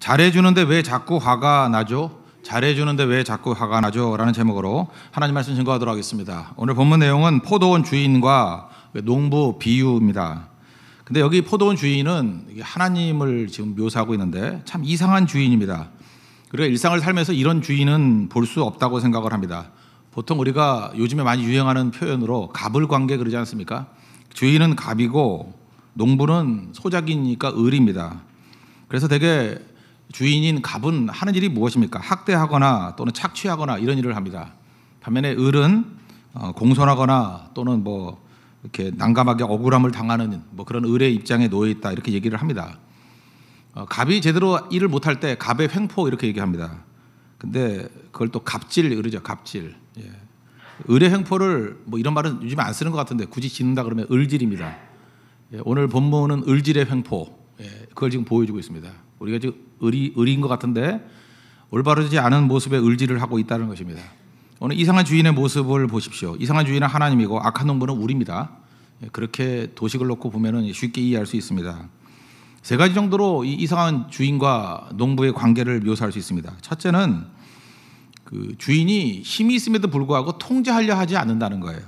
잘해주는데 왜 자꾸 화가 나죠? 잘해주는데 왜 자꾸 화가 나죠? 라는 제목으로 하나님 말씀 증거하도록 하겠습니다. 오늘 본문 내용은 포도원 주인과 농부 비유입니다. 근데 여기 포도원 주인은 하나님을 지금 묘사하고 있는데 참 이상한 주인입니다. 그리고 일상을 살면서 이런 주인은 볼 수 없다고 생각을 합니다. 보통 우리가 요즘에 많이 유행하는 표현으로 갑을 관계 그러지 않습니까? 주인은 갑이고 농부는 소작이니까 을입니다. 그래서 대개 주인인 갑은 하는 일이 무엇입니까? 학대하거나 또는 착취하거나 이런 일을 합니다. 반면에 을은 어, 공손하거나 또는 뭐 이렇게 난감하게 억울함을 당하는 뭐 그런 을의 입장에 놓여 있다 이렇게 얘기를 합니다. 어, 갑이 제대로 일을 못할 때 갑의 횡포 이렇게 얘기합니다. 근데 그걸 또 갑질 을이죠 갑질. 예. 을의 횡포를 뭐 이런 말은 요즘안 쓰는 것 같은데 굳이 짓는다 그러면 을질입니다. 예, 오늘 본문은 을질의 횡포. 그걸 지금 보여주고 있습니다. 우리가 지금 의리, 의리인 것 같은데 올바르지 않은 모습에 의지를 하고 있다는 것입니다. 오늘 이상한 주인의 모습을 보십시오. 이상한 주인은 하나님이고 악한 농부는 우리입니다. 예, 그렇게 도식을 놓고 보면 쉽게 이해할 수 있습니다. 세 가지 정도로 이 이상한 주인과 농부의 관계를 묘사할 수 있습니다. 첫째는 그 주인이 힘이 있음에도 불구하고 통제하려 하지 않는다는 거예요.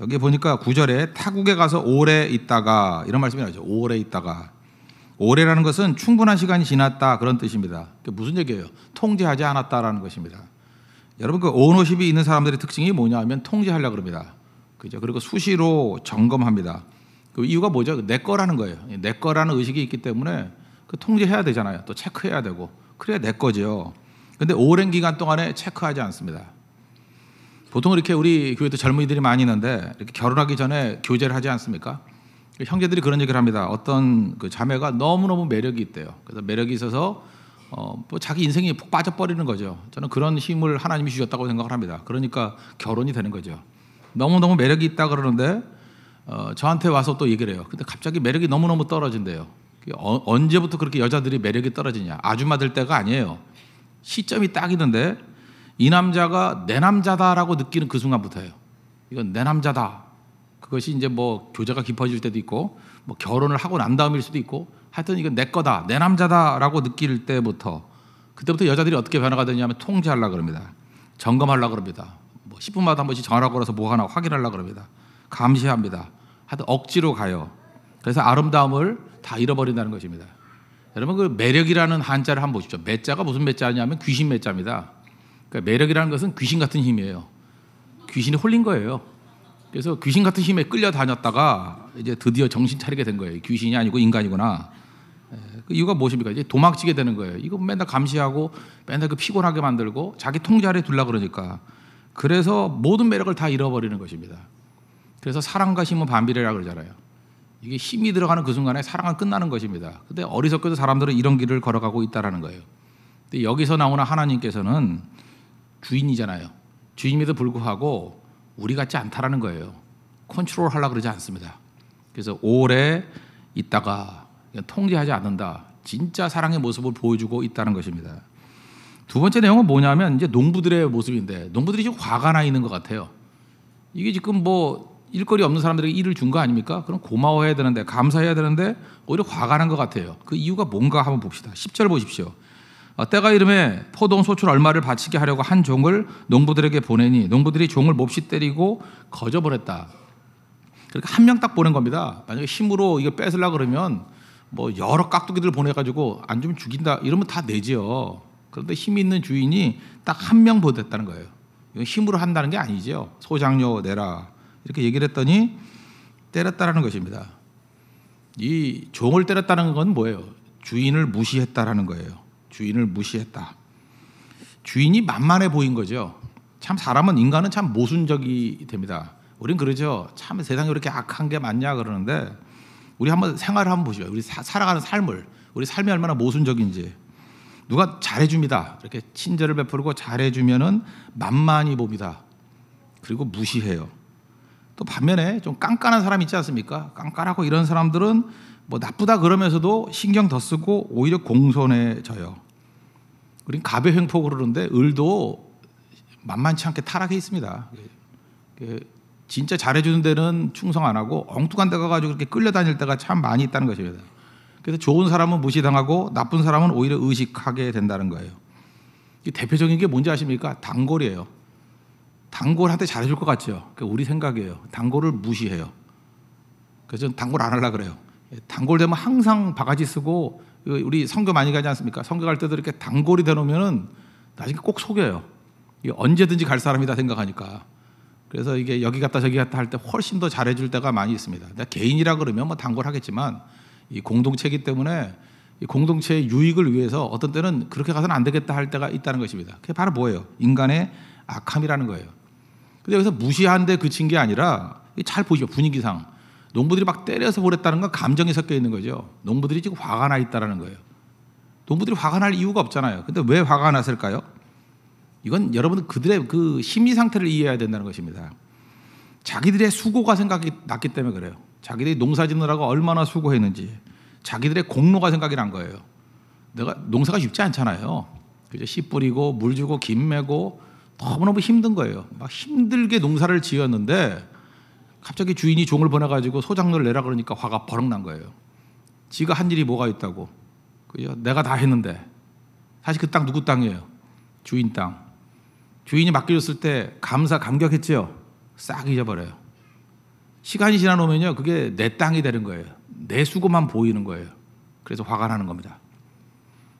여기 보니까 구절에 타국에 가서 오래 있다가 이런 말씀이 나오죠. 오래 있다가 오래라는 것은 충분한 시간이 지났다 그런 뜻입니다. 무슨 얘기예요? 통제하지 않았다라는 것입니다. 여러분 그 오너십이 있는 사람들의 특징이 뭐냐하면 통제하려 그럽니다. 그죠? 그리고 수시로 점검합니다. 그 이유가 뭐죠? 내 거라는 거예요. 내 거라는 의식이 있기 때문에 그 통제해야 되잖아요. 또 체크해야 되고 그래야 내 거죠. 근데 오랜 기간 동안에 체크하지 않습니다. 보통 이렇게 우리 교회도 젊은이들이 많이 있는데 이렇게 결혼하기 전에 교제를 하지 않습니까? 그 형제들이 그런 얘기를 합니다. 어떤 그 자매가 너무너무 매력이 있대요. 그래서 매력이 있어서 어, 뭐 자기 인생이 푹 빠져버리는 거죠. 저는 그런 힘을 하나님이 주셨다고 생각을 합니다. 그러니까 결혼이 되는 거죠. 너무너무 매력이 있다 그러는데 어, 저한테 와서 또 얘기를 해요. 근데 갑자기 매력이 너무너무 떨어진대요. 어, 언제부터 그렇게 여자들이 매력이 떨어지냐. 아줌마 될 때가 아니에요. 시점이 딱이던데 이 남자가 내 남자다라고 느끼는 그 순간부터예요. 이건 내 남자다. 그것이 이제 뭐 교제가 깊어질 때도 있고 뭐 결혼을 하고 난 다음일 수도 있고 하여튼 이건 내 거다 내 남자다라고 느낄 때부터 그때부터 여자들이 어떻게 변화가 되냐면 통제하려 그럽니다 점검하려 그럽니다 뭐 10분마다 한 번씩 전화 걸어서 뭐 하나 확인하려 그럽니다 감시합니다 하여튼 억지로 가요 그래서 아름다움을 다 잃어버린다는 것입니다 여러분 그 매력이라는 한자를 한번 보십시오 매자가 무슨 매자냐면 귀신 매자입니다 그러니까 매력이라는 것은 귀신 같은 힘이에요 귀신이 홀린 거예요 그래서 귀신 같은 힘에 끌려다녔다가 이제 드디어 정신 차리게 된 거예요. 귀신이 아니고 인간이구나. 예, 그 이유가 무엇입니까? 이제 도망치게 되는 거예요. 이거 맨날 감시하고 맨날 그 피곤하게 만들고 자기 통제 하려 둘라 그러니까. 그래서 모든 매력을 다 잃어버리는 것입니다. 그래서 사랑과 힘은 반비례라 그러잖아요. 이게 힘이 들어가는 그 순간에 사랑은 끝나는 것입니다. 근데 어리석게도 사람들은 이런 길을 걸어가고 있다라는 거예요. 근데 여기서 나오는 하나님께서는 주인이잖아요. 주임에도 불구하고 우리 같지 않다라는 거예요. 컨트롤 하려 그러지 않습니다. 그래서 오래 있다가 통제하지 않는다. 진짜 사랑의 모습을 보여주고 있다는 것입니다. 두 번째 내용은 뭐냐면 이제 농부들의 모습인데 농부들이 지금 화가 나 있는 것 같아요. 이게 지금 뭐 일거리 없는 사람들에게 일을 준 거 아닙니까? 그럼 고마워해야 되는데 감사해야 되는데 오히려 화가 난 것 같아요. 그 이유가 뭔가 한번 봅시다. 10절 보십시오. 아, 때가 이름에 포동 소출 얼마를 바치게 하려고 한 종을 농부들에게 보내니 농부들이 종을 몹시 때리고 거저 버렸다. 그러니까 한 명 딱 보낸 겁니다. 만약에 힘으로 이거 뺏으려 그러면 뭐 여러 깍두기들 보내가지고 안 주면 죽인다 이러면 다 내지요. 그런데 힘 있는 주인이 딱 한 명 보냈다는 거예요. 이건 힘으로 한다는 게 아니죠. 소장료 내라 이렇게 얘기를 했더니 때렸다라는 것입니다. 이 종을 때렸다는 건 뭐예요? 주인을 무시했다라는 거예요. 주인을 무시했다. 주인이 만만해 보인 거죠. 참 사람은 인간은 참 모순적이 됩니다. 우린 그러죠. 참 세상에 그렇게 악한 게 많냐 그러는데 우리 한번 생활을 한번 보시죠. 우리 사, 살아가는 삶을 우리 삶이 얼마나 모순적인지 누가 잘해줍니다. 이렇게 친절을 베풀고 잘해주면은 만만히 봅니다. 그리고 무시해요. 또 반면에 좀 깐깐한 사람 있지 않습니까? 깐깐하고 이런 사람들은 뭐 나쁘다 그러면서도 신경 더 쓰고 오히려 공손해져요. 우린 갑의 횡포 그러는데 을도 만만치 않게 타락해 있습니다. 네. 그 진짜 잘해주는 데는 충성 안 하고 엉뚱한 데 가가지고 그렇게 끌려다닐 때가 참 많이 있다는 것입니다. 그래서 좋은 사람은 무시당하고 나쁜 사람은 오히려 의식하게 된다는 거예요. 대표적인 게 뭔지 아십니까? 단골이에요. 단골한테 잘해줄 것 같죠? 우리 생각이에요. 단골을 무시해요. 그래서 저는 단골 안 하려고 그래요. 예, 단골 되면 항상 바가지 쓰고 그 우리 선교 많이 가지 않습니까? 선교 갈 때도 이렇게 단골이 되놓으면은 나중에 꼭 속여요. 언제든지 갈 사람이다 생각하니까. 그래서 이게 여기 갔다 저기 갔다 할 때 훨씬 더 잘해줄 때가 많이 있습니다. 개인이라 그러면 뭐 단골하겠지만 이 공동체이기 때문에 이 공동체의 유익을 위해서 어떤 때는 그렇게 가서는 안 되겠다 할 때가 있다는 것입니다. 그게 바로 뭐예요? 인간의 악함이라는 거예요. 근데 여기서 무시한데 그친 게 아니라 잘 보시죠 분위기상 농부들이 막 때려서 보냈다는 건 감정이 섞여 있는 거죠. 농부들이 지금 화가 나 있다라는 거예요. 농부들이 화가 날 이유가 없잖아요. 근데 왜 화가 났을까요? 이건 여러분 그들의 그 심리 상태를 이해해야 된다는 것입니다. 자기들의 수고가 생각이 났기 때문에 그래요. 자기들이 농사 짓느라고 얼마나 수고했는지, 자기들의 공로가 생각이 난 거예요. 내가 농사가 쉽지 않잖아요. 그죠? 씨 뿌리고 물 주고 김 매고 너무너무 힘든 거예요. 막 힘들게 농사를 지었는데 갑자기 주인이 종을 보내가지고 소장료를 내라 그러니까 화가 버럭 난 거예요. 지가 한 일이 뭐가 있다고. 그죠? 내가 다 했는데. 사실 그 땅 누구 땅이에요? 주인 땅. 주인이 맡겨줬을 때 감사, 감격했지요? 싹 잊어버려요. 시간이 지나놓으면요, 그게 내 땅이 되는 거예요. 내 수고만 보이는 거예요. 그래서 화가 나는 겁니다.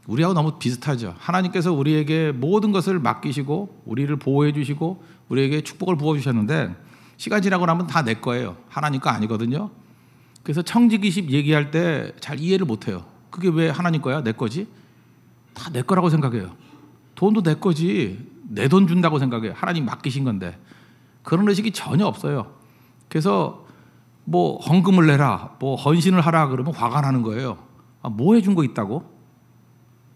우리하고 너무 비슷하죠. 하나님께서 우리에게 모든 것을 맡기시고, 우리를 보호해 주시고, 우리에게 축복을 부어 주셨는데, 시간지나고나면다내 거예요. 하나님 거 아니거든요. 그래서 청지기십 얘기할 때 잘 이해를 못 해요. 그게 왜 하나님 거야? 내 거지? 다 내 거라고 생각해요. 돈도 내 거지. 내 돈 준다고 생각해요. 하나님 맡기신 건데. 그런 의식이 전혀 없어요. 그래서 뭐 헌금을 내라, 뭐 헌신을 하라 그러면 화가 나는 거예요. 아, 뭐 해준 거 있다고?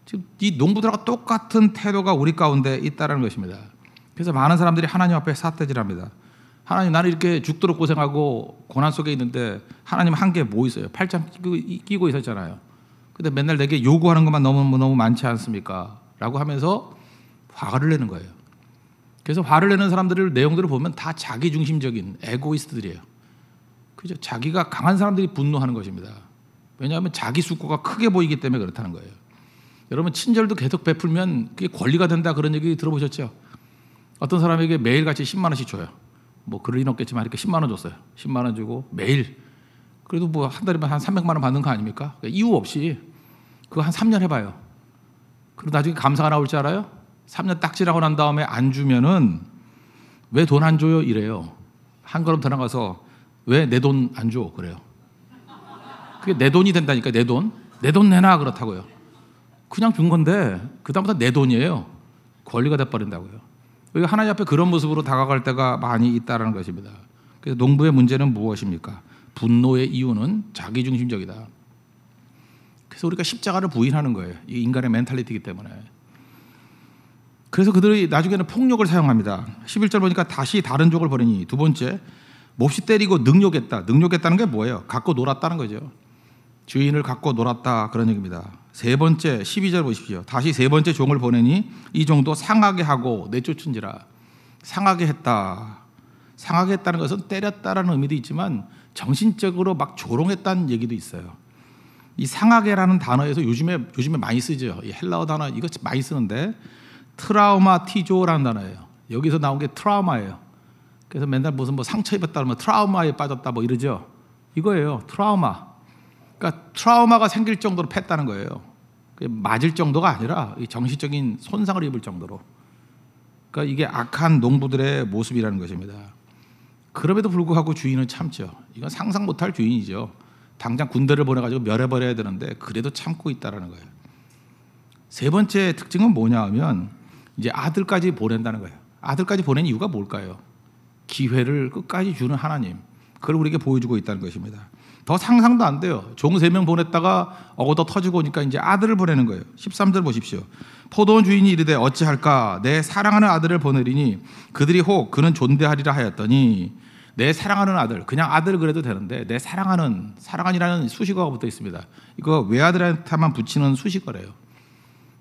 지금 이 농부들하고 똑같은 태도가 우리 가운데 있다는 것입니다. 그래서 많은 사람들이 하나님 앞에 사태질합니다. 하나님 나는 이렇게 죽도록 고생하고 고난 속에 있는데 하나님 한 게 뭐 있어요? 팔짱 끼고, 있었잖아요. 근데 맨날 내게 요구하는 것만 너무 너무 많지 않습니까? 라고 하면서 화를 내는 거예요. 그래서 화를 내는 사람들을 내용들을 보면 다 자기 중심적인 에고이스트들이에요. 그죠? 자기가 강한 사람들이 분노하는 것입니다. 왜냐하면 자기 수고가 크게 보이기 때문에 그렇다는 거예요. 여러분 친절도 계속 베풀면 그게 권리가 된다 그런 얘기 들어보셨죠? 어떤 사람에게 매일같이 10만 원씩 줘요. 뭐 그럴 일 없겠지만 이렇게 10만 원 줬어요. 10만 원 주고 매일 그래도 뭐 한 달이면 한 300만 원 받는 거 아닙니까? 그러니까 이유 없이 그거 한 3년 해봐요. 그리고 나중에 감사가 나올 줄 알아요? 3년 딱지라고 난 다음에 안 주면은 왜 돈 안 줘요? 이래요. 한 걸음 더 나가서 왜 내 돈 안 줘? 그래요. 그게 내 돈이 된다니까 내 돈. 내 돈 내놔 그렇다고요. 그냥 준 건데 그다음부터 내 돈이에요. 권리가 돼 버린다고요. 우리가 그러니까 하나님 앞에 그런 모습으로 다가갈 때가 많이 있다는 것입니다. 그래서 농부의 문제는 무엇입니까? 분노의 이유는 자기중심적이다. 그래서 우리가 십자가를 부인하는 거예요. 인간의 멘탈리티이기 때문에. 그래서 그들이 나중에는 폭력을 사용합니다. 11절 보니까 다시 다른 족을 버리니 두 번째 몹시 때리고 능욕했다. 능욕했다는 게 뭐예요? 갖고 놀았다는 거죠. 주인을 갖고 놀았다 그런 얘기입니다. 세 번째 12절 보십시오. 다시 세 번째 종을 보내니 이 종도 상하게 하고 내쫓은지라 상하게 했다. 상하게 했다는 것은 때렸다라는 의미도 있지만 정신적으로 막 조롱했다는 얘기도 있어요. 이 상하게라는 단어에서 요즘에 요즘에 많이 쓰죠. 헬라어 단어 이거 많이 쓰는데 트라우마티조라는 단어예요. 여기서 나온 게 트라우마예요. 그래서 맨날 무슨 뭐 상처 입었다 그러면 트라우마에 빠졌다 뭐 이러죠. 이거예요. 트라우마. 그러니까 트라우마가 생길 정도로 팼다는 거예요. 맞을 정도가 아니라 정신적인 손상을 입을 정도로. 그러니까 이게 악한 농부들의 모습이라는 것입니다. 그럼에도 불구하고 주인은 참죠. 이건 상상 못할 주인이죠. 당장 군대를 보내가지고 멸해버려야 되는데 그래도 참고 있다라는 거예요. 세 번째 특징은 뭐냐 하면 이제 아들까지 보낸다는 거예요. 아들까지 보낸 이유가 뭘까요? 기회를 끝까지 주는 하나님. 그걸 우리에게 보여주고 있다는 것입니다. 더 상상도 안 돼요. 종 세 명 보냈다가 어거더 터지고 오니까 이제 아들을 보내는 거예요. 13절 보십시오. 포도원 주인이 이르되 어찌할까 내 사랑하는 아들을 보내리니 그들이 혹 그는 존대하리라 하였더니 내 사랑하는 아들 그냥 아들 그래도 되는데 내 사랑하는 사랑하니라는 수식어가 붙어 있습니다. 이거 외아들한테만 붙이는 수식어래요.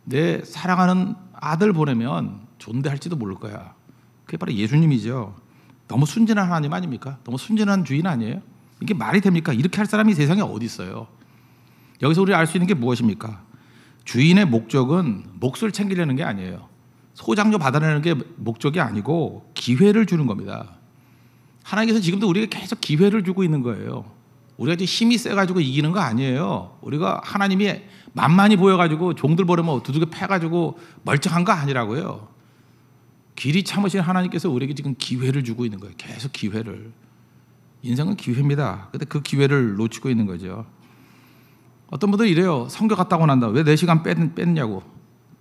내 사랑하는 아들 보내면 존대할지도 모를 거야. 그게 바로 예수님이죠. 너무 순진한 하나님 아닙니까? 너무 순진한 주인 아니에요? 이게 말이 됩니까? 이렇게 할 사람이 세상에 어디 있어요? 여기서 우리 알 수 있는 게 무엇입니까? 주인의 목적은 목숨을 챙기려는 게 아니에요. 소장료 받아내는 게 목적이 아니고 기회를 주는 겁니다. 하나님께서 지금도 우리가 계속 기회를 주고 있는 거예요. 우리가 이제 힘이 세가지고 이기는 거 아니에요. 우리가 하나님이 만만히 보여가지고 종들 버리면 두둑이 패가지고 멀쩡한 거 아니라고요. 길이 참으신 하나님께서 우리에게 지금 기회를 주고 있는 거예요. 계속 기회를. 인생은 기회입니다. 근데 그 기회를 놓치고 있는 거죠. 어떤 분들 이래요. 성교 갔다고 난다. 왜 4시간 뺐, 뺐냐고.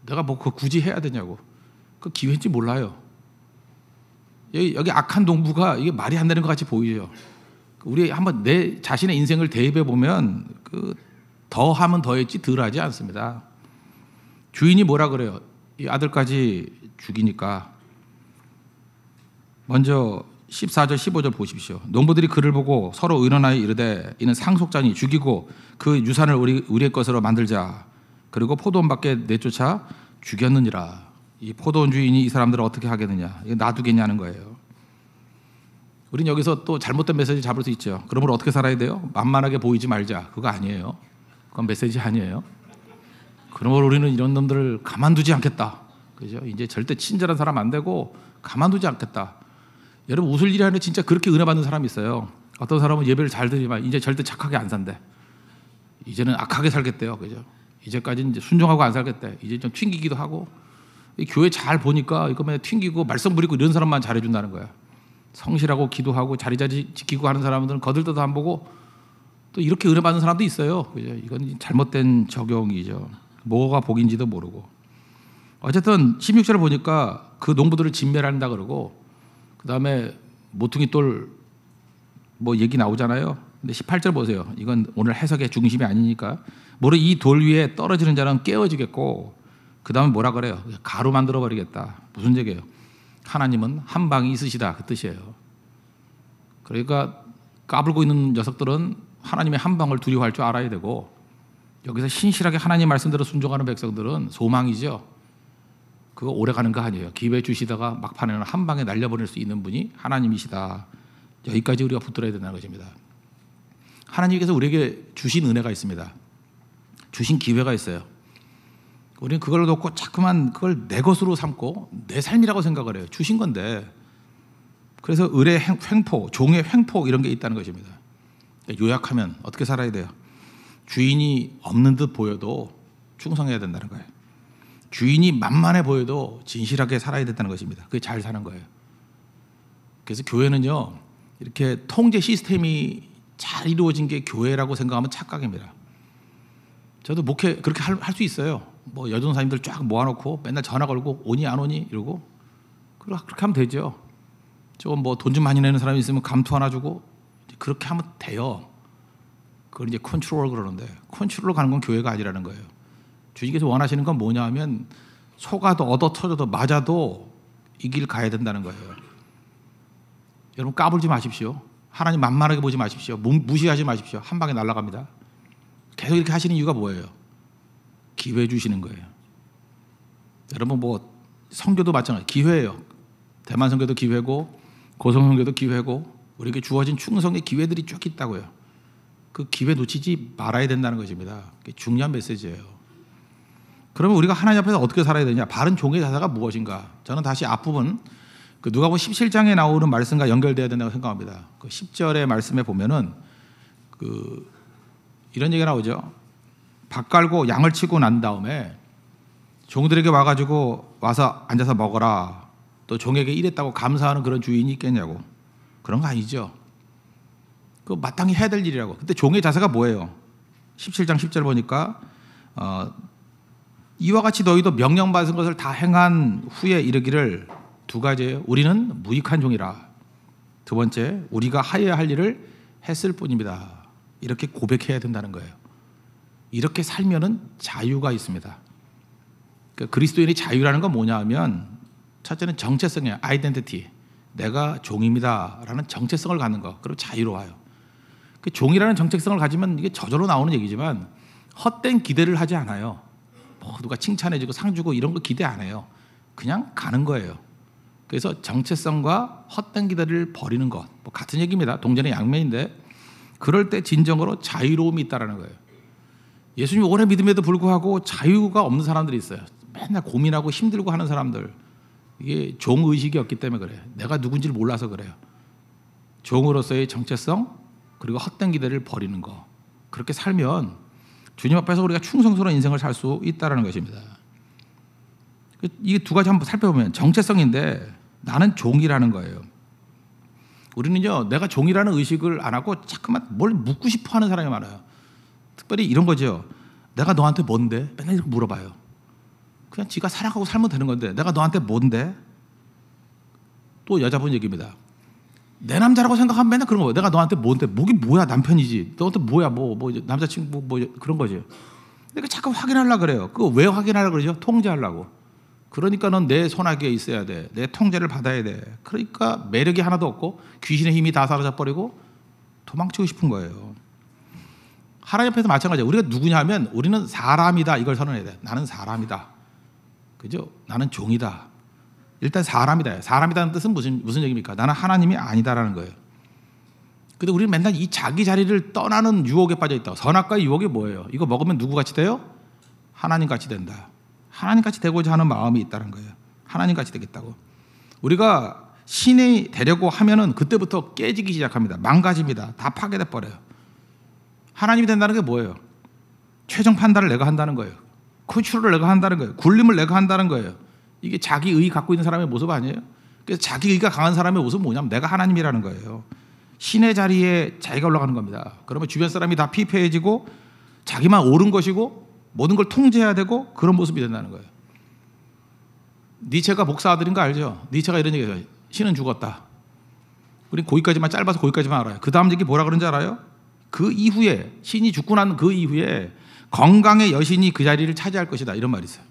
내가 뭐그 굳이 해야 되냐고. 그 기회인지 몰라요. 여기, 여기 악한 동부가 이게 말이 안 되는 것 같이 보이죠. 그 우리 한번 내 자신의 인생을 대입해 보면 그 더 하면 더했지 덜 하지 않습니다. 주인이 뭐라 그래요? 이 아들까지 죽이니까 먼저 14절 15절 보십시오. 농부들이 그를 보고 서로 의논하여 이르되 이는 상속자니 죽이고 그 유산을 우리 우리의 것으로 만들자. 그리고 포도원 밖에 내쫓아 죽였느니라. 이 포도원 주인이 이 사람들을 어떻게 하겠느냐? 이거 놔두겠냐는 거예요. 우린 여기서 또 잘못된 메시지 잡을 수 있죠. 그러므로 어떻게 살아야 돼요? 만만하게 보이지 말자. 그거 아니에요. 그건 메시지 아니에요. 그러므로 우리는 이런 놈들을 가만두지 않겠다. 그죠? 이제 절대 친절한 사람 안 되고 가만두지 않겠다. 여러분 웃을 일이 아니라 진짜 그렇게 은혜 받는 사람이 있어요. 어떤 사람은 예배를 잘드리면 이제 절대 착하게 안 산대. 이제는 악하게 살겠대요. 그죠? 이제까지는 이제 순종하고 안 살겠대. 이제 좀 튕기기도 하고 교회 잘 보니까 이거 맨 튕기고 말썽 부리고 이런 사람만 잘해준다는 거야. 성실하고 기도하고 자리 자리 지키고 하는 사람들은 거들떠도 안 보고 또 이렇게 은혜 받는 사람도 있어요. 그죠? 이건 잘못된 적용이죠. 뭐가 복인지도 모르고. 어쨌든 16절을 보니까 그 농부들을 진멸한다 그러고 그 다음에 모퉁이 돌 뭐 얘기 나오잖아요. 근데 18절 보세요. 이건 오늘 해석의 중심이 아니니까. 모르 이돌 위에 떨어지는 자는 깨어지겠고, 그 다음에 뭐라 그래요? 가루 만들어 버리겠다. 무슨 얘기예요? 하나님은 한 방이 있으시다. 그 뜻이에요. 그러니까 까불고 있는 녀석들은 하나님의 한 방을 두려워할 줄 알아야 되고, 여기서 신실하게 하나님 말씀대로 순종하는 백성들은 소망이죠. 그거 오래 가는 거 아니에요. 기회 주시다가 막판에는 한 방에 날려버릴 수 있는 분이 하나님이시다. 여기까지 우리가 붙들어야 된다는 것입니다. 하나님께서 우리에게 주신 은혜가 있습니다. 주신 기회가 있어요. 우리는 그걸 놓고 자꾸만 그걸 내 것으로 삼고 내 삶이라고 생각을 해요. 주신 건데. 그래서 의뢰 횡포, 종의 횡포 이런 게 있다는 것입니다. 요약하면 어떻게 살아야 돼요? 주인이 없는 듯 보여도 충성해야 된다는 거예요. 주인이 만만해 보여도 진실하게 살아야 된다는 것입니다. 그게 잘 사는 거예요. 그래서 교회는요, 이렇게 통제 시스템이 잘 이루어진 게 교회라고 생각하면 착각입니다. 저도 목회 그렇게 할 수 있어요. 뭐 여전사님들 쫙 모아놓고 맨날 전화 걸고 오니 안 오니 이러고 그렇게 하면 되죠. 조금 뭐 돈 좀 많이 내는 사람이 있으면 감투 하나 주고 그렇게 하면 돼요. 그걸 이제 컨트롤 그러는데 컨트롤로 가는 건 교회가 아니라는 거예요. 주식에서 원하시는 건 뭐냐 하면 속아도 얻어 터져도 맞아도 이 길 가야 된다는 거예요. 여러분 까불지 마십시오. 하나님 만만하게 보지 마십시오. 무시하지 마십시오. 한 방에 날아갑니다. 계속 이렇게 하시는 이유가 뭐예요? 기회 주시는 거예요. 여러분 뭐 성교도 마찬가지 기회예요. 대만 성교도 기회고 고성 성교도 기회고 우리에게 주어진 충성의 기회들이 쭉 있다고요. 그 기회 놓치지 말아야 된다는 것입니다. 중요한 메시지예요. 그러면 우리가 하나님 앞에서 어떻게 살아야 되냐? 바른 종의 자세가 무엇인가? 저는 다시 앞부분 그 누가복음 17장에 나오는 말씀과 연결돼야 된다고 생각합니다. 그 10절의 말씀에 보면은 그 이런 얘기가 나오죠. 밥 갈고 양을 치고 난 다음에 종들에게 와가지고 와서 앉아서 먹어라. 또 종에게 이랬다고 감사하는 그런 주인이 있겠냐고. 그런 거 아니죠. 그 마땅히 해야 될 일이라고. 근데 종의 자세가 뭐예요? 17장 10절 보니까 어, 이와 같이 너희도 명령받은 것을 다 행한 후에 이르기를 두 가지예요. 우리는 무익한 종이라. 두 번째, 우리가 하여야 할 일을 했을 뿐입니다. 이렇게 고백해야 된다는 거예요. 이렇게 살면은 자유가 있습니다. 그러니까 그리스도인의 자유라는 건 뭐냐 하면 첫째는 정체성이에요. 아이덴티티. 내가 종입니다라는 정체성을 갖는 거. 그리고 자유로워요. 그 종이라는 정체성을 가지면 이게 저절로 나오는 얘기지만 헛된 기대를 하지 않아요. 뭐 누가 칭찬해주고 상 주고 이런 거 기대 안 해요. 그냥 가는 거예요. 그래서 정체성과 헛된 기대를 버리는 것, 뭐 같은 얘기입니다. 동전의 양면인데 그럴 때 진정으로 자유로움이 있다는 거예요. 예수님 오래 믿음에도 불구하고 자유가 없는 사람들이 있어요. 맨날 고민하고 힘들고 하는 사람들. 이게 종 의식이 없기 때문에 그래요. 내가 누군지를 몰라서 그래요. 종으로서의 정체성 그리고 헛된 기대를 버리는 거. 그렇게 살면 주님 앞에서 우리가 충성스러운 인생을 살 수 있다라는 것입니다. 그, 이게 두 가지 한번 살펴보면 정체성인데 나는 종이라는 거예요. 우리는요, 내가 종이라는 의식을 안 하고 자꾸만 뭘 묻고 싶어 하는 사람이 많아요. 특별히 이런 거죠. 내가 너한테 뭔데? 맨날 이렇게 물어봐요. 그냥 지가 살아가고 살면 되는 건데, 내가 너한테 뭔데? 또 여자분 얘기입니다. 내 남자라고 생각하면 맨날 그런 거. 내가 너한테 뭔데? 목이 뭐야? 남편이지. 너한테 뭐야? 뭐, 뭐 남자친구 뭐, 뭐 그런 거지. 그러니까 자꾸 확인하려 고 그래요. 그거 왜 확인하려 고 그러죠? 통제하려고. 그러니까넌 내 손아귀에 있어야 돼. 내 통제를 받아야 돼. 그러니까 매력이 하나도 없고 귀신의 힘이 다 사라져버리고 도망치고 싶은 거예요. 하나옆에서 마찬가지예요. 우리가 누구냐 하면 우리는 사람이다 이걸 선언해야 돼. 나는 사람이다. 그죠? 나는 종이다. 일단 사람이다. 사람이다는 뜻은 무슨 무슨 얘기입니까? 나는 하나님이 아니다라는 거예요. 근데 우리는 맨날 이 자기 자리를 떠나는 유혹에 빠져 있다. 선악과 유혹이 뭐예요? 이거 먹으면 누구 같이 돼요? 하나님 같이 된다. 하나님 같이 되고자 하는 마음이 있다는 거예요. 하나님 같이 되겠다고. 우리가 신이 되려고 하면은 그때부터 깨지기 시작합니다. 망가집니다. 다 파괴돼 버려요. 하나님이 된다는 게 뭐예요? 최종 판단을 내가 한다는 거예요. 컨트롤을 내가 한다는 거예요. 굴림을 내가 한다는 거예요. 이게 자기 의 갖고 있는 사람의 모습 아니에요? 그래서 자기 의가 강한 사람의 모습 뭐냐면 내가 하나님이라는 거예요. 신의 자리에 자기가 올라가는 겁니다. 그러면 주변 사람이 다 피폐해지고 자기만 옳은 것이고 모든 걸 통제해야 되고 그런 모습이 된다는 거예요. 니체가 목사 아들인 거 알죠? 니체가 이런 얘기해요. 신은 죽었다. 우리 거기까지만 짧아서 거기까지만 알아요. 그 다음 얘기 뭐라 그런지 알아요? 그 이후에 신이 죽고 난 그 이후에 건강의 여신이 그 자리를 차지할 것이다 이런 말이 있어요.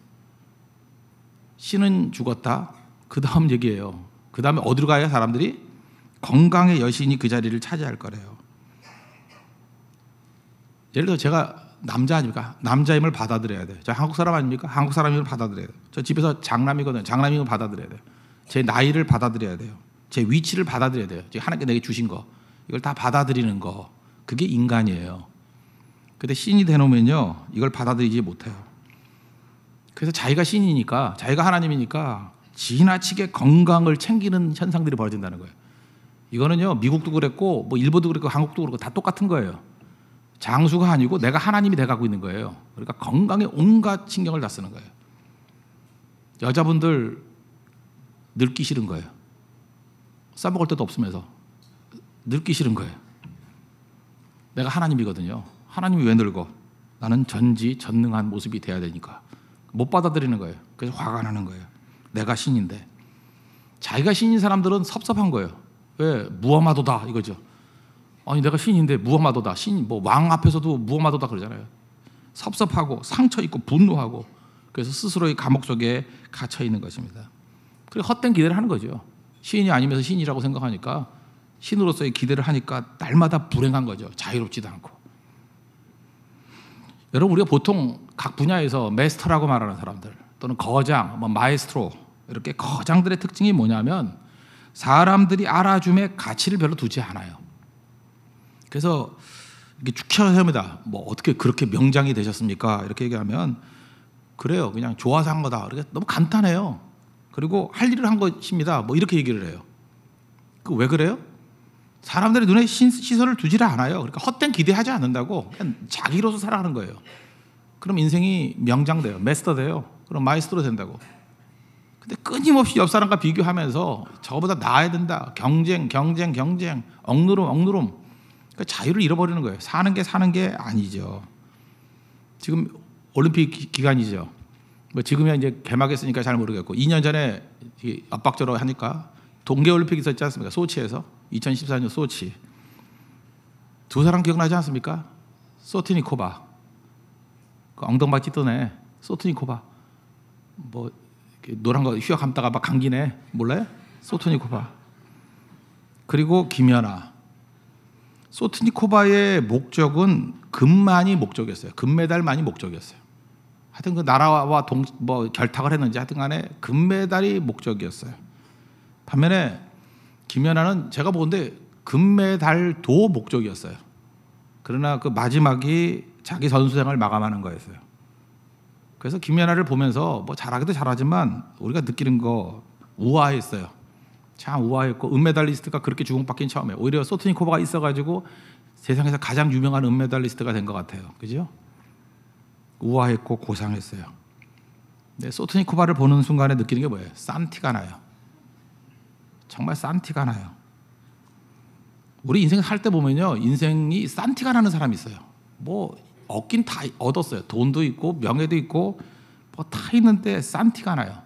신은 죽었다. 그 다음 얘기예요. 그 다음에 어디로 가야 사람들이 건강의 여신이 그 자리를 차지할 거래요. 예를 들어 제가 남자 아닙니까? 남자임을 받아들여야 돼. 저 한국 사람 아닙니까? 한국 사람임을 받아들여야 돼. 저 집에서 장남이거든요. 장남임을 받아들여야 돼. 제 나이를 받아들여야 돼요. 제 위치를 받아들여야 돼요. 하나님께 내게 주신 거 이걸 다 받아들이는 거 그게 인간이에요. 근데 신이 되놓으면요 이걸 받아들이지 못해요. 그래서 자기가 신이니까, 자기가 하나님이니까 지나치게 건강을 챙기는 현상들이 벌어진다는 거예요. 이거는요, 미국도 그랬고, 뭐 일본도 그랬고, 한국도 그렇고 다 똑같은 거예요. 장수가 아니고 내가 하나님이 돼가고 있는 거예요. 그러니까 건강에 온갖 신경을 다 쓰는 거예요. 여자분들 늙기 싫은 거예요. 싸먹을 데도 없으면서 늙기 싫은 거예요. 내가 하나님이거든요. 하나님이 왜 늙어? 나는 전지 전능한 모습이 돼야 되니까. 못 받아들이는 거예요. 그래서 화가 나는 거예요. 내가 신인데. 자기가 신인 사람들은 섭섭한 거예요. 왜? 무함마도다 이거죠. 아니 내가 신인데 무함마도다 신뭐왕 앞에서도 무함마도다 그러잖아요. 섭섭하고 상처 있고 분노하고 그래서 스스로의 감옥 속에 갇혀 있는 것입니다. 그래 헛된 기대를 하는 거죠. 시이 아니면서 신이라고 생각하니까 신으로서의 기대를 하니까 날마다 불행한 거죠. 자유롭지도 않고. 여러분 우리가 보통 각 분야에서 메스터라고 말하는 사람들 또는 거장, 뭐 마에스트로 이렇게 거장들의 특징이 뭐냐면 사람들이 알아줌의 가치를 별로 두지 않아요. 그래서 이게 렇 축하합니다. 뭐 어떻게 그렇게 명장이 되셨습니까? 이렇게 얘기하면 그래요. 그냥 좋아서 한 거다. 이렇게 너무 간단해요. 그리고 할 일을 한 것입니다. 뭐 이렇게 얘기를 해요. 그 왜 그래요? 사람들의 눈에 시선을 두를 않아요. 그러니까 헛된 기대하지 않는다고 그냥 자기로서 살아가는 거예요. 그럼 인생이 명장돼요. 메스터돼요. 그럼 마이스터로 된다고. 근데 끊임없이 옆 사람과 비교하면서 저보다 나아야 된다. 경쟁, 경쟁, 경쟁. 억누름, 억누름. 그러니까 자유를 잃어버리는 거예요. 사는 게 사는 게 아니죠. 지금 올림픽 기간이죠. 뭐 지금이야 이제 개막했으니까 잘 모르겠고 2년 전에 압박적으로 하니까 동계올림픽 있었지 않습니까? 소치에서. 2014년 소치. 두 사람 기억나지 않습니까? 소트니코바. 그 엉덩박 찢던 애. 소트니코바. 뭐 노란 거 휘어 감다가 막 감기네. 몰라 소트니코바. 그리고 김연아. 소트니코바의 목적은 금만이 목적이었어요. 금메달만이 목적이었어요. 하여튼 그 나라와 동, 뭐 결탁을 했는지 하여튼 간에 금메달이 목적이었어요. 반면에 김연아는 제가 보건데 금메달도 목적이었어요. 그러나 그 마지막이 자기 선수 생활 마감하는 거였어요. 그래서 김연아를 보면서 뭐 잘하기도 잘하지만 우리가 느끼는 거 우아했어요. 참 우아했고 은메달리스트가 그렇게 주목받긴 처음에 오히려 소트니코바가 있어가지고 세상에서 가장 유명한 은메달리스트가 된 것 같아요. 그죠? 우아했고 고상했어요. 근데 소트니코바를 보는 순간에 느끼는 게 뭐예요? 쌈티가 나요. 정말 싼 티가 나요. 우리 인생 살 때 보면요. 인생이 싼 티가 나는 사람이 있어요. 뭐 얻긴 다 얻었어요. 돈도 있고 명예도 있고 뭐 다 있는데 싼 티가 나요.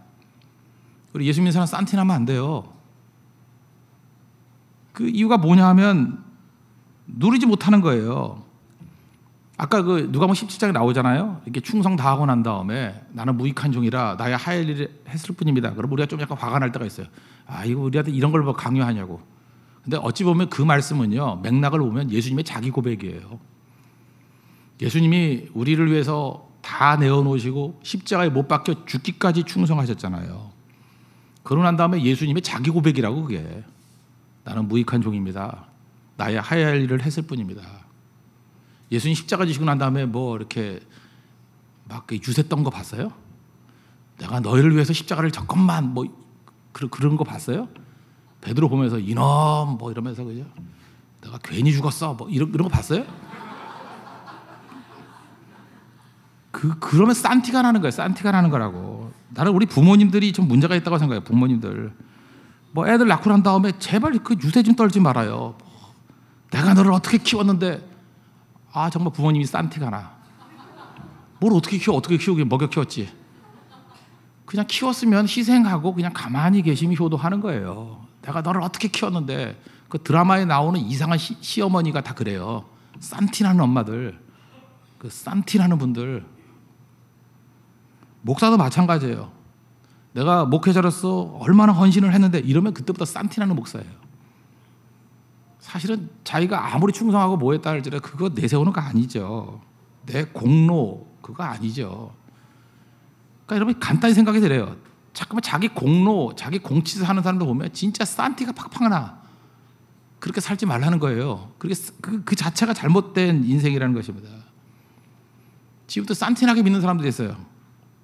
우리 예수 믿는 사람 싼티 나면 안 돼요. 그 이유가 뭐냐 하면 누리지 못하는 거예요. 아까 그누가뭐 17장에 나오잖아요. 이렇게 충성 다 하고 난 다음에 나는 무익한 종이라 나의 하일 을 했을 뿐입니다. 그럼 우리가 좀 약간 화가 날 때가 있어요. 아 이거 우리한테 이런 걸 뭐 강요하냐고. 근데 어찌 보면 그 말씀은요 맥락을 보면 예수님의 자기 고백이에요. 예수님이 우리를 위해서 다 내어놓으시고 십자가에 못 박혀 죽기까지 충성하셨잖아요. 그러난 다음에 예수님의 자기 고백이라고 그게 나는 무익한 종입니다. 나의 하야 할 일을 했을 뿐입니다. 예수님 십자가 지시고 난 다음에 뭐 이렇게 막 유세 떤거 봤어요? 내가 너희를 위해서 십자가를 졌건만 뭐 그런 그런 거 봤어요? 베드로 보면서 이놈 뭐 이러면서 그죠? 내가 괜히 죽었어 뭐 이런 이런 거 봤어요? 그 그러면 싼티가 나는 거예요. 싼티가 나는 거라고. 나는 우리 부모님들이 좀 문제가 있다고 생각해요. 부모님들 뭐 애들 낳고 난 다음에 제발 그 유세 좀 떨지 말아요. 뭐 내가 너를 어떻게 키웠는데 아 정말 부모님이 싼 티가 나. 뭘 어떻게 키워 어떻게 키우게 먹여 키웠지. 그냥 키웠으면 희생하고 그냥 가만히 계심이 효도하는 거예요. 내가 너를 어떻게 키웠는데 그 드라마에 나오는 이상한 시, 어머니가다 그래요. 싼티나는 엄마들, 그 싼티나는 분들, 목사도 마찬가지예요. 내가 목회자로서 얼마나 헌신을 했는데 이러면 그때부터 싼티나는 목사예요. 사실은 자기가 아무리 충성하고 뭐 했다 할지라도 그거 내세우는 거 아니죠. 내 공로 그거 아니죠. 그러니까 여러분 간단히 생각이 들어요. 자꾸만 자기 공로, 자기 공치서 하는 사람들 보면 진짜 싼티가 팍팍 나. 그렇게 살지 말라는 거예요. 그게 그, 그 자체가 잘못된 인생이라는 것입니다. 지금부터 싼티나게 믿는 사람들이 있어요.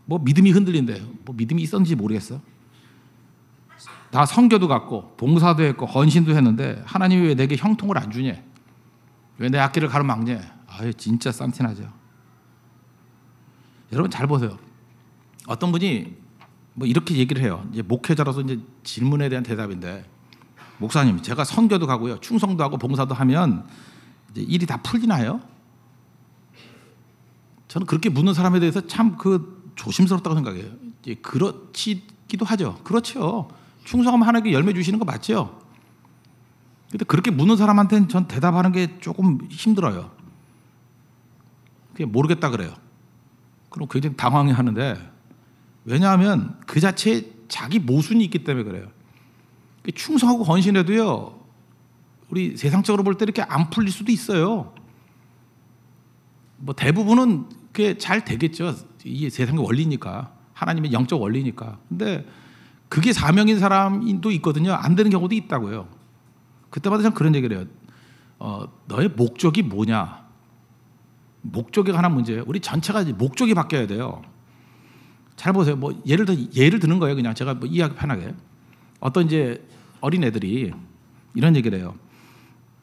뭐 믿음이 흔들린대요. 뭐 믿음이 있었는지 모르겠어. 다 성교도 갔고 봉사도 했고 헌신도 했는데 하나님이 왜 내게 형통을 안 주냐? 왜 내 악기를 가로막냐? 아유 진짜 쌈티나죠. 여러분 잘 보세요. 어떤 분이 뭐 이렇게 얘기를 해요. 이제 목회자로서 이제 질문에 대한 대답인데 목사님 제가 선교도 가고요 충성도 하고 봉사도 하면 이제 일이 다 풀리나요? 저는 그렇게 묻는 사람에 대해서 참 그 조심스럽다고 생각해요. 이제 그렇지기도 하죠. 그렇죠. 충성하면 하나님께 열매 주시는 거 맞죠? 근데 그렇게 묻는 사람한테는 전 대답하는 게 조금 힘들어요. 그냥 모르겠다 그래요. 그럼 굉장히 당황해 하는데 왜냐하면 그 자체에 자기 모순이 있기 때문에 그래요. 충성하고 헌신해도요, 우리 세상적으로 볼 때 이렇게 안 풀릴 수도 있어요. 뭐 대부분은 그게 잘 되겠죠. 이게 세상의 원리니까. 하나님의 영적 원리니까. 근데 그게 사명인 사람도 있거든요. 안 되는 경우도 있다고요. 그때마다 참 그런 얘기를 해요. 어, 너의 목적이 뭐냐? 목적이 관한 문제예요. 우리 전체가 목적이 바뀌어야 돼요. 잘 보세요. 뭐 예를 들 예를 드는 거예요. 그냥 제가 뭐 이해하기 편하게. 어떤 이제 어린 애들이 이런 얘기를 해요.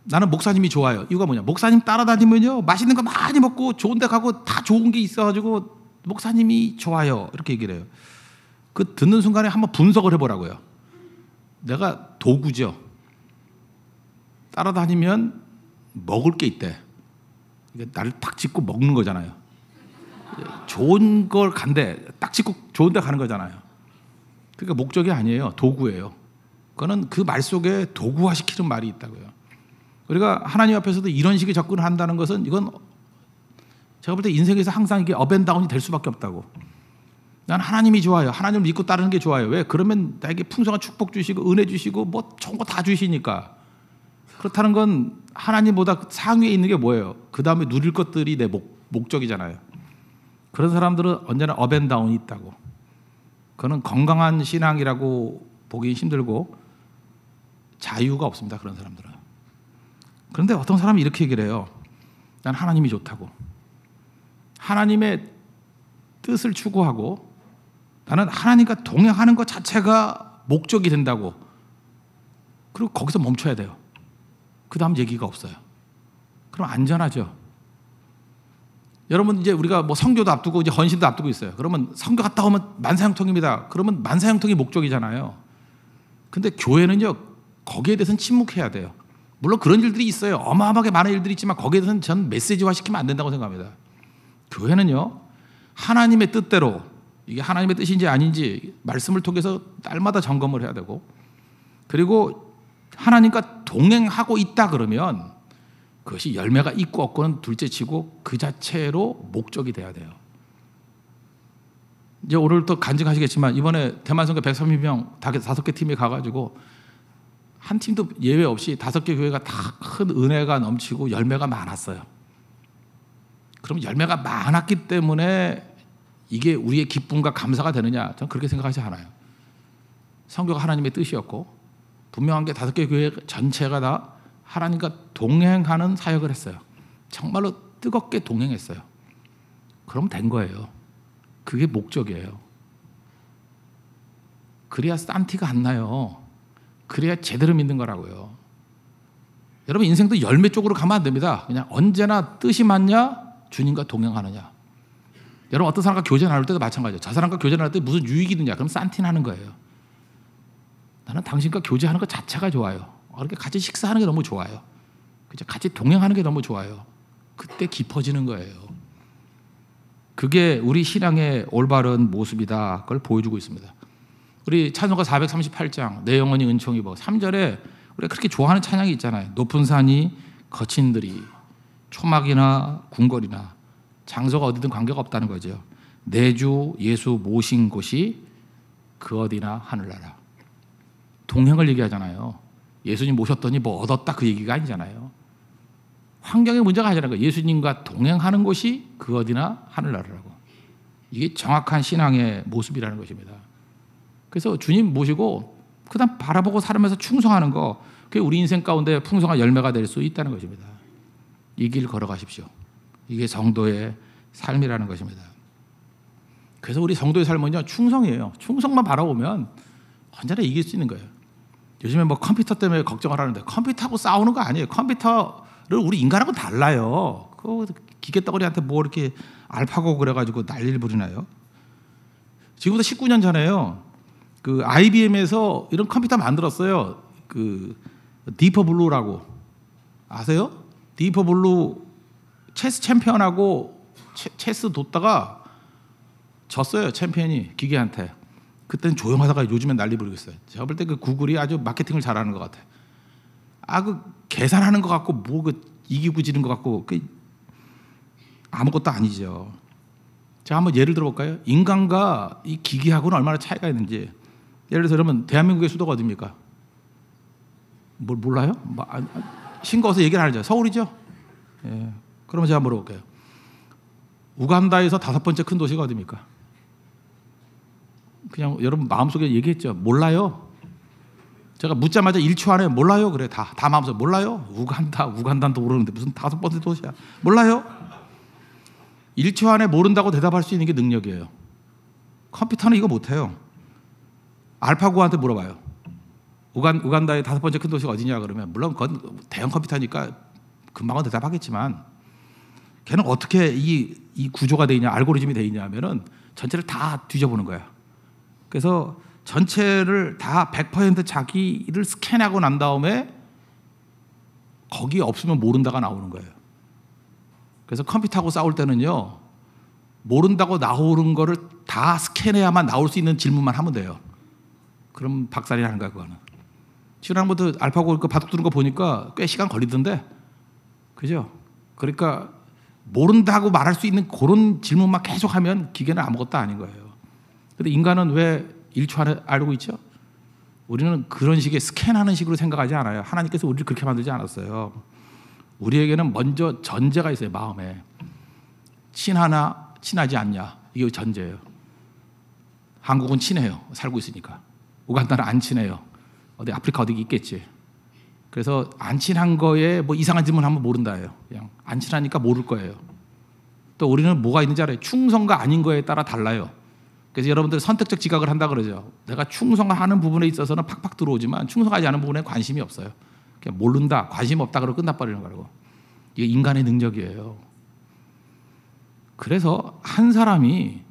나는 목사님이 좋아요. 이유가 뭐냐? 목사님 따라다니면요. 맛있는 거 많이 먹고 좋은 데 가고 다 좋은 게 있어 가지고 목사님이 좋아요. 이렇게 얘기를 해요. 그 듣는 순간에 한번 분석을 해보라고요. 내가 도구죠. 따라다니면 먹을 게 있대. 나를 탁 짚고 먹는 거잖아요. 좋은 걸 간대. 딱 짚고 좋은 데 가는 거잖아요. 그러니까 목적이 아니에요. 도구예요. 그거는 그 말 속에 도구화시키는 말이 있다고요. 우리가 하나님 앞에서도 이런 식의 접근을 한다는 것은 이건 제가 볼 때 인생에서 항상 이게 업앤다운이 될 수밖에 없다고. 난 하나님이 좋아요. 하나님을 믿고 따르는 게 좋아요. 왜? 그러면 나에게 풍성한 축복 주시고 은혜 주시고 뭐 좋은 거 다 주시니까. 그렇다는 건 하나님보다 그 상위에 있는 게 뭐예요? 그 다음에 누릴 것들이 내 목, 목적이잖아요. 그런 사람들은 언제나 업앤다운이 있다고. 그는 건강한 신앙이라고 보기 힘들고 자유가 없습니다. 그런 사람들은. 그런데 어떤 사람이 이렇게 얘기를 해요. 난 하나님이 좋다고. 하나님의 뜻을 추구하고 나는 하나님과 동행하는 것 자체가 목적이 된다고. 그리고 거기서 멈춰야 돼요. 그 다음 얘기가 없어요. 그럼 안전하죠. 여러분 이제 우리가 뭐 성교도 앞두고 이제 헌신도 앞두고 있어요. 그러면 성교 갔다 오면 만사형통입니다. 그러면 만사형통이 목적이잖아요. 근데 교회는요 거기에 대해서는 침묵해야 돼요. 물론 그런 일들이 있어요. 어마어마하게 많은 일들이 있지만 거기에 대해서는 전 메시지화 시키면 안 된다고 생각합니다. 교회는요 하나님의 뜻대로 이게 하나님의 뜻인지 아닌지 말씀을 통해서 날마다 점검을 해야 되고 그리고 하나님과 동행하고 있다 그러면 그것이 열매가 있고 없고는 둘째치고 그 자체로 목적이 돼야 돼요. 이제 오늘 또 간증하시겠지만 이번에 대만 선교 130명 다섯 개 팀이 가가지고 한 팀도 예외 없이 다섯 개 교회가 다 큰 은혜가 넘치고 열매가 많았어요. 그럼 열매가 많았기 때문에 이게 우리의 기쁨과 감사가 되느냐? 저는 그렇게 생각하지 않아요. 성교가 하나님의 뜻이었고 분명한 게 다섯 개 교회 전체가 다 하나님과 동행하는 사역을 했어요. 정말로 뜨겁게 동행했어요. 그럼 된 거예요. 그게 목적이에요. 그래야 싼티가 안 나요. 그래야 제대로 믿는 거라고요. 여러분 인생도 열매 쪽으로 가면 안 됩니다. 그냥 언제나 뜻이 맞냐, 주님과 동행하느냐. 여러분 어떤 사람과 교제 나눌 때도 마찬가지예요. 저 사람과 교제 나눌 때 무슨 유익이 있느냐? 그럼 싼티 나는 거예요. 나는 당신과 교제하는 것 자체가 좋아요. 그렇게 어, 같이 식사하는 게 너무 좋아요. 그죠? 같이 동행하는 게 너무 좋아요. 그때 깊어지는 거예요. 그게 우리 신앙의 올바른 모습이다. 그걸 보여주고 있습니다. 우리 찬송가 438장 내 영혼이 은총 입어 3절에 우리가 그렇게 좋아하는 찬양이 있잖아요. 높은 산이 거친들이 초막이나 궁궐이나 장소가 어디든 관계가 없다는 거죠. 내주 예수 모신 곳이 그 어디나 하늘나라. 동행을 얘기하잖아요. 예수님 모셨더니 뭐 얻었다 그 얘기가 아니잖아요. 환경의 문제가 아니라는 거예요. 예수님과 동행하는 곳이 그 어디나 하늘나라라고. 이게 정확한 신앙의 모습이라는 것입니다. 그래서 주님 모시고 그다음 바라보고 살면서 충성하는 거 그게 우리 인생 가운데 풍성한 열매가 될 수 있다는 것입니다. 이 길 걸어가십시오. 이게 성도의 삶이라는 것입니다. 그래서 우리 성도의 삶은요, 충성이에요. 충성만 바라보면 언제나 이길 수 있는 거예요. 요즘에 뭐 컴퓨터 때문에 걱정을 하는데 컴퓨터하고 싸우는 거 아니에요. 컴퓨터를 우리 인간하고 달라요. 그 기계떡거리한테 뭐 이렇게 알파고 그래가지고 난리를 부리나요? 지금부터 19년 전에요. 그 IBM에서 이런 컴퓨터 만들었어요. 그 디퍼 블루라고 아세요? 디퍼 블루 체스 챔피언하고 체, 스 뒀다가 졌어요 챔피언이 기계한테 그땐 조용하다가 요즘엔 난리 부르겠어요 제가 볼 때 그 구글이 아주 마케팅을 잘하는 것 같아 아그 계산하는 것 같고 뭐 그 이기고 지는 것 같고 그 아무것도 아니죠 제가 한번 예를 들어볼까요 인간과 이 기계하고는 얼마나 차이가 있는지 예를 들어서 그러면 대한민국의 수도가 어디입니까 뭘 몰라요? 뭐, 아, 아 신고서 얘기를 하죠 서울이죠 예. 그러면 제가 물어볼게요. 우간다에서 다섯 번째 큰 도시가 어디입니까? 그냥 여러분 마음속에 얘기했죠. 몰라요. 제가 묻자마자 1초 안에 몰라요. 그래. 다, 다 마음속에 몰라요. 우간다, 우간다도 모르는데 무슨 다섯 번째 도시야. 몰라요. 1초 안에 모른다고 대답할 수 있는 게 능력이에요. 컴퓨터는 이거 못해요. 알파고한테 물어봐요. 우간, 우간다의 다섯 번째 큰 도시가 어디냐 그러면 물론 그건 대형 컴퓨터니까 금방 대답하겠지만 걔는 어떻게 이, 이 구조가 되어 있냐, 알고리즘이 되어 있냐면은 하 전체를 다 뒤져보는 거야. 그래서 전체를 다 100% 자기를 스캔하고 난 다음에 거기 없으면 모른다가 나오는 거예요. 그래서 컴퓨터하고 싸울 때는요, 모른다고 나오는 거를 다 스캔해야만 나올 수 있는 질문만 하면 돼요. 그럼 박살이 나는 거야, 그거는. 지난번부터 알파고 그 바둑 두는 거 보니까 꽤 시간 걸리던데, 그죠? 그러니까 모른다고 말할 수 있는 그런 질문만 계속하면 기계는 아무것도 아닌 거예요. 근데 인간은 왜 1초 안에 알고 있죠? 우리는 그런 식의 스캔하는 식으로 생각하지 않아요. 하나님께서 우리를 그렇게 만들지 않았어요. 우리에게는 먼저 전제가 있어요, 마음에. 친하나, 친하지 않냐. 이게 전제예요. 한국은 친해요. 살고 있으니까. 우간다는 안 친해요. 어디 아프리카 어디 있겠지. 그래서 안 친한 거에 뭐 이상한 질문 하면 모른다예요. 그냥 안 친하니까 모를 거예요. 또 우리는 뭐가 있는지 알아요. 충성과 아닌 거에 따라 달라요. 그래서 여러분들 선택적 지각을 한다 그러죠. 내가 충성하는 부분에 있어서는 팍팍 들어오지만 충성하지 않은 부분에 관심이 없어요. 그냥 모른다, 관심 없다 그러고 끝나버리는 거라고. 이게 인간의 능력이에요. 그래서 한 사람이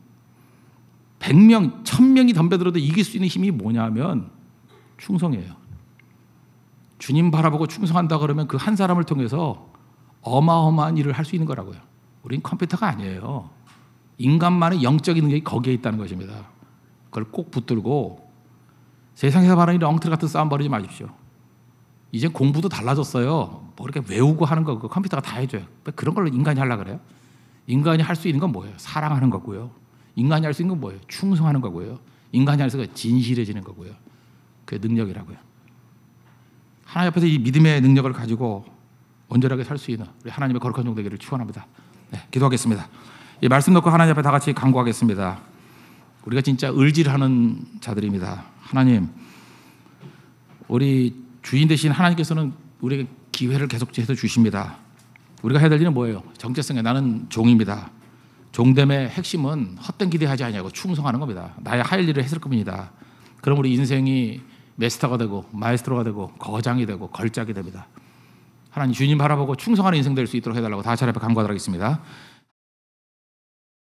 100명, 1000명이 덤벼들어도 이길 수 있는 힘이 뭐냐면 충성이에요. 주님 바라보고 충성한다 그러면 그 한 사람을 통해서 어마어마한 일을 할 수 있는 거라고요. 우린 컴퓨터가 아니에요. 인간만의 영적인 능력이 거기에 있다는 것입니다. 그걸 꼭 붙들고 세상에서 바하는 이런 엉터리 같은 싸움 벌이지 마십시오. 이제 공부도 달라졌어요. 뭐 이렇게 외우고 하는 거그 컴퓨터가 다 해줘요. 그런 걸로 인간이 하려 그래요? 인간이 할 수 있는 건 뭐예요? 사랑하는 거고요. 인간이 할 수 있는 건 뭐예요? 충성하는 거고요. 인간이 할 수 있는 건 진실해지는 거고요. 그게 능력이라고요. 하나님 앞에서 이 믿음의 능력을 가지고 온전하게 살 수 있는 우리 하나님의 거룩한 종 되기를 축원합니다. 네, 기도하겠습니다. 이 말씀 놓고 하나님 앞에 다 같이 간구하겠습니다. 우리가 진짜 을질하는 자들입니다. 하나님, 우리 주인 대신 하나님께서는 우리에게 기회를 계속해서 주십니다. 우리가 해야 될 일은 뭐예요? 정체성에 나는 종입니다. 종됨의 핵심은 헛된 기대하지 아니하고 충성하는 겁니다. 나의 할 일을 했을 겁니다. 그럼 우리 인생이 메스터가 되고 마에스트로가 되고 거장이 되고 걸작이 됩니다. 하나님 주님 바라보고 충성하는 인생 될 수 있도록 해달라고 다 차례 앞에 간구하겠습니다.